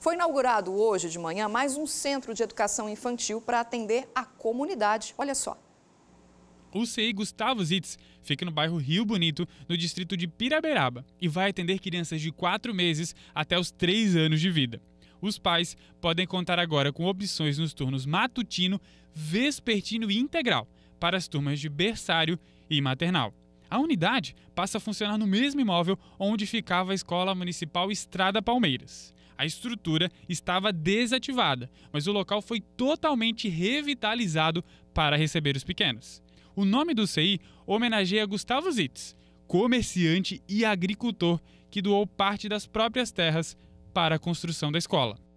Foi inaugurado hoje de manhã mais um centro de educação infantil para atender a comunidade. Olha só. O CI Gustavo Zitz fica no bairro Rio Bonito, no distrito de Piraberaba, e vai atender crianças de 4 meses até os 3 anos de vida. Os pais podem contar agora com opções nos turnos matutino, vespertino e integral para as turmas de berçário e maternal. A unidade passa a funcionar no mesmo imóvel onde ficava a Escola Municipal Estrada Palmeiras. A estrutura estava desativada, mas o local foi totalmente revitalizado para receber os pequenos. O nome do CI homenageia Gustavo Zitz, comerciante e agricultor que doou parte das próprias terras para a construção da escola.